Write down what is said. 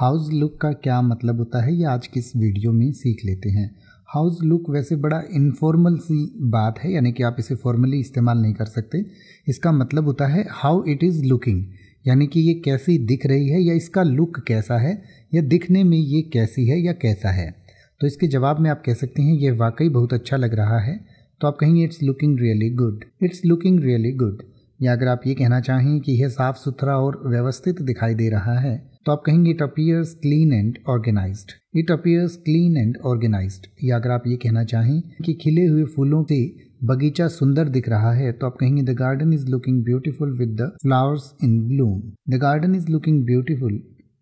house look का क्या मतलब होता है ये आज की इस वीडियो में सीख लेते हैं हाउस लुक वैसे बड़ा इनफॉर्मल सी बात है यानी कि आप इसे फॉर्मली इस्तेमाल नहीं कर सकते इसका मतलब होता है हाउ इट इज़ लुकिंग यानी कि ये कैसी दिख रही है या इसका लुक कैसा है या दिखने में ये कैसी है या कैसा है तो इसके जवाब में आप कह सकते हैं ये वाकई बहुत अच्छा लग रहा है तो आप कहेंगे it's looking really good it's looking really good या अगर आप ये कहना चाहें कि यह साफ सुथरा और व्यवस्थित दिखाई दे रहा है तो आप कहेंगे it appears clean and organize it appears clean and organize या अगर आप ये कहना चाहें कि खिले हुए फूलों से बगीचा सुंदर दिख रहा है तो आप कहेंगे the garden is looking beautiful with the flowers in bloom the garden is looking beautiful